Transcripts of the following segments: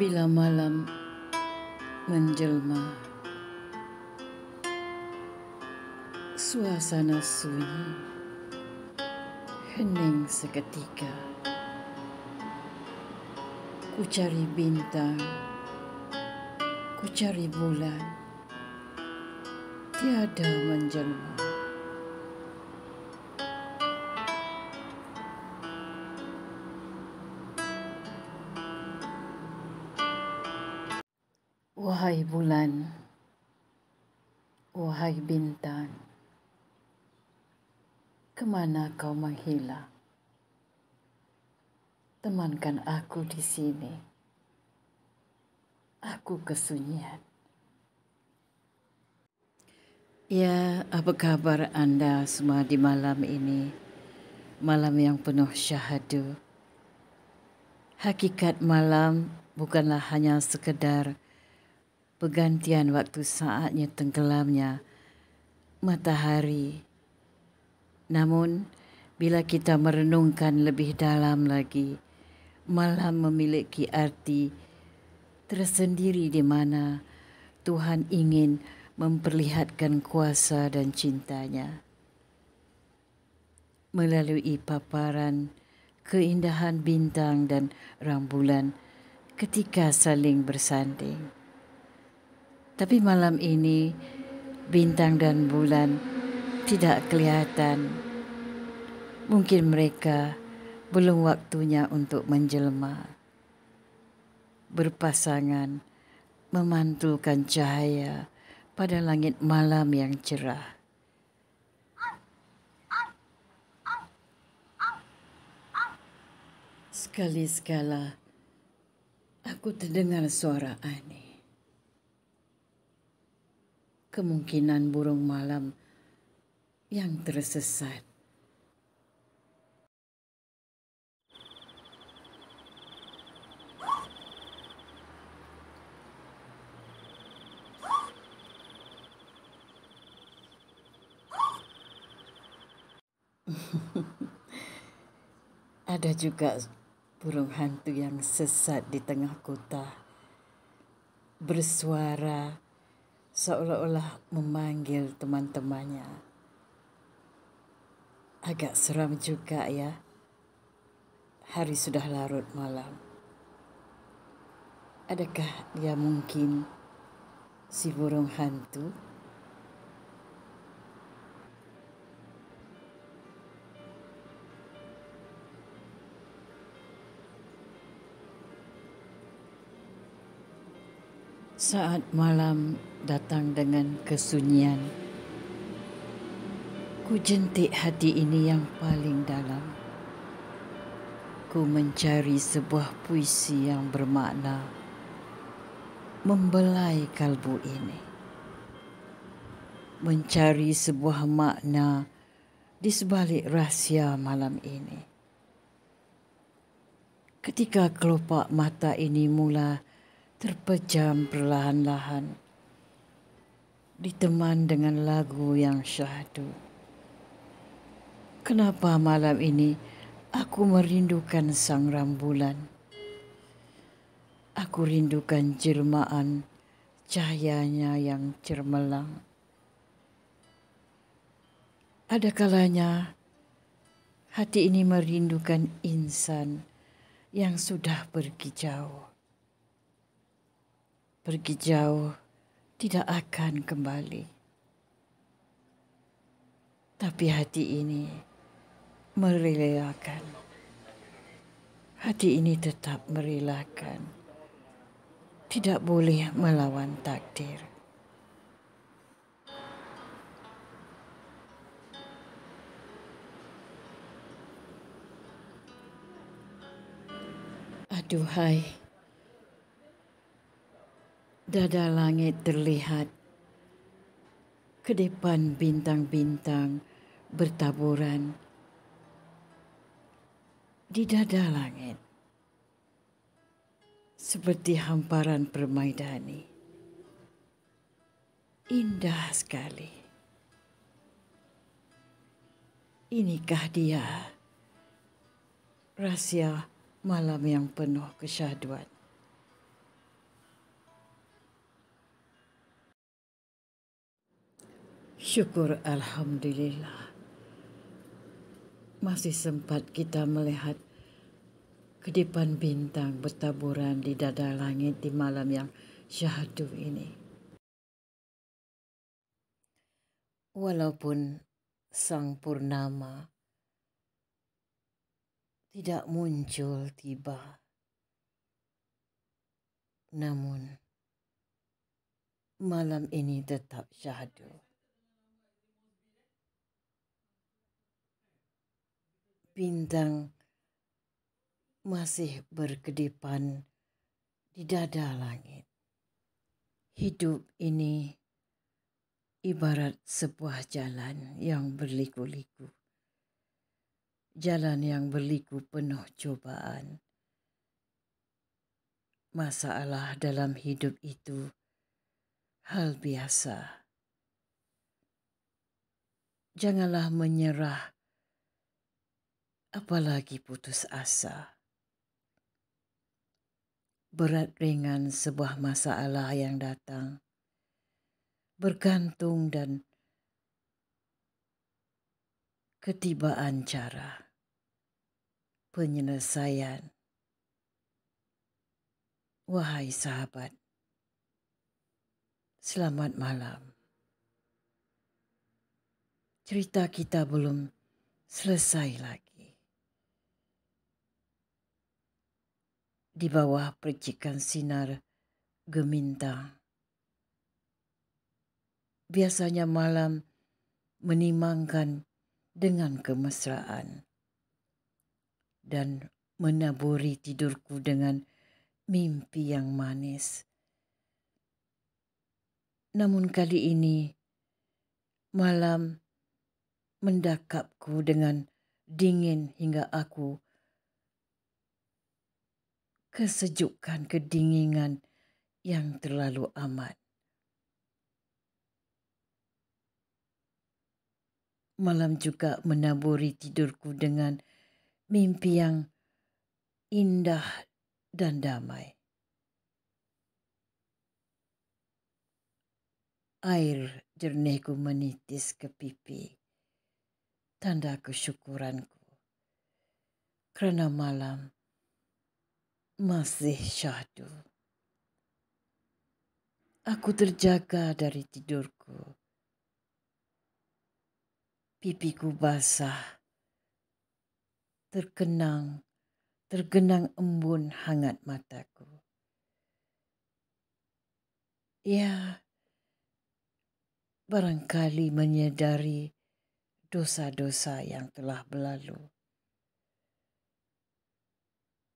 Bila malam menjelma Suasana sunyi Hening seketika Ku cari bintang Ku cari bulan Tiada menjelma Wahai bulan, wahai bintang, kemana kau menghilang? Temankan aku di sini. Aku kesunyian. Ya, apa kabar anda semua di malam ini? Malam yang penuh syahadu. Hakikat malam bukanlah hanya sekedar malam pergantian waktu saatnya tenggelamnya matahari. Namun, bila kita merenungkan lebih dalam lagi, malam memiliki arti tersendiri di mana Tuhan ingin memperlihatkan kuasa dan cintanya. Melalui paparan keindahan bintang dan rambulan ketika saling bersanding. Tapi malam ini bintang dan bulan tidak kelihatan. Mungkin mereka belum waktunya untuk menjelma. Berpasangan memantulkan cahaya pada langit malam yang cerah. Sekali-sekala aku terdengar suara aneh kemungkinan burung malam yang tersesat. Ada juga burung hantu yang sesat di tengah kota bersuara seolah-olah memanggil teman-temannya. Agak seram juga ya. Hari sudah larut malam. Adakah dia mungkin si burung hantu? Saat malam datang dengan kesunyian. Ku jentik hati ini yang paling dalam. Ku mencari sebuah puisi yang bermakna membelai kalbu ini. Mencari sebuah makna di sebalik rahsia malam ini. Ketika kelopak mata ini mula terpejam perlahan-lahan, diteman dengan lagu yang syahdu. Kenapa malam ini aku merindukan sang rambulan? Aku rindukan jelmaan cahayanya yang cermelang. Ada kalanya hati ini merindukan insan yang sudah pergi jauh. Pergi jauh tidak akan kembali. Tapi hati ini merelakan. Hati ini tetap merelakan. Tidak boleh melawan takdir. Aduhai. Aduhai. Dada langit terlihat. Kedepan bintang-bintang bertaburan. Di dada langit. Seperti hamparan permaidani. Indah sekali. Inikah dia? Rahsia malam yang penuh kesyaduan. Syukur Alhamdulillah. Masih sempat kita melihat kedipan bintang bertaburan di dada langit di malam yang syahdu ini. Walaupun Sang Purnama tidak muncul tiba, namun malam ini tetap syahdu. bintang masih berkedipan di dada langit. Hidup ini ibarat sebuah jalan yang berliku-liku. Jalan yang berliku penuh cobaan. Masalah dalam hidup itu hal biasa. Janganlah menyerah apalagi putus asa. Berat ringan sebuah masalah yang datang, bergantung dan ketibaan cara penyelesaian. Wahai sahabat, selamat malam. Cerita kita belum selesai lagi. di bawah percikan sinar geminta. Biasanya malam menimangkan dengan kemesraan dan menaburi tidurku dengan mimpi yang manis. Namun kali ini, malam mendakapku dengan dingin hingga aku berhenti kesejukan kedinginan yang terlalu amat. Malam juga menaburi tidurku dengan mimpi yang indah dan damai. Air jernihku menitis ke pipi. Tanda kesyukuranku. Kerana malam, masih syahdu. Aku terjaga dari tidurku. Pipiku basah. Terkenang, tergenang embun hangat mataku. Ya, barangkali menyedari dosa-dosa yang telah berlalu.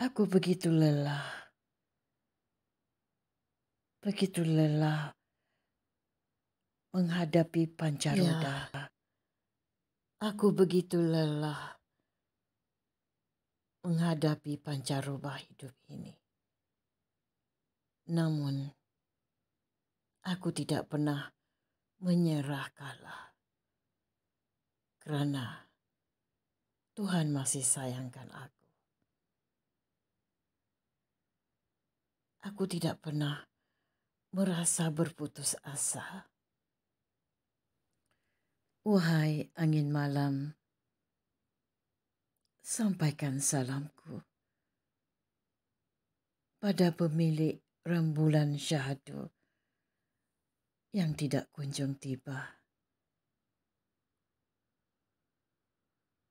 Aku begitu lelah. Begitu lelah menghadapi iya. pancaroda. Ya. Aku begitu lelah menghadapi pancaroba hidup ini. Namun, aku tidak pernah menyerah kalah. Karena Tuhan masih sayangkan aku. aku tidak pernah merasa berputus asa. Wahai angin malam, sampaikan salamku pada pemilik rembulan syahadu yang tidak kunjung tiba.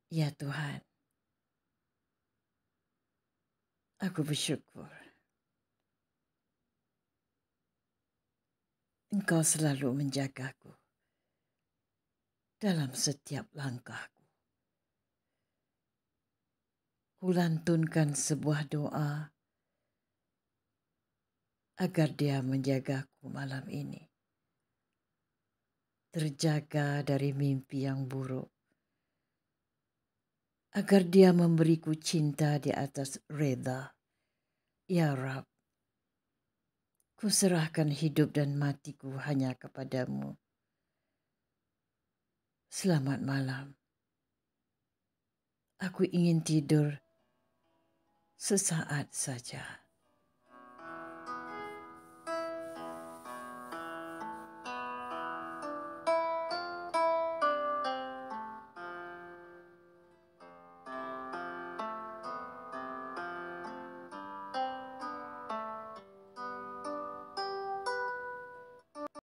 Ya Tuhan, aku bersyukur Engkau selalu menjagaku dalam setiap langkahku. Kulantunkan sebuah doa agar dia menjagaku malam ini. Terjaga dari mimpi yang buruk. Agar dia memberiku cinta di atas reda. Ya Rab. Ku serahkan hidup dan matiku hanya kepadamu. Selamat malam. Aku ingin tidur sesaat saja.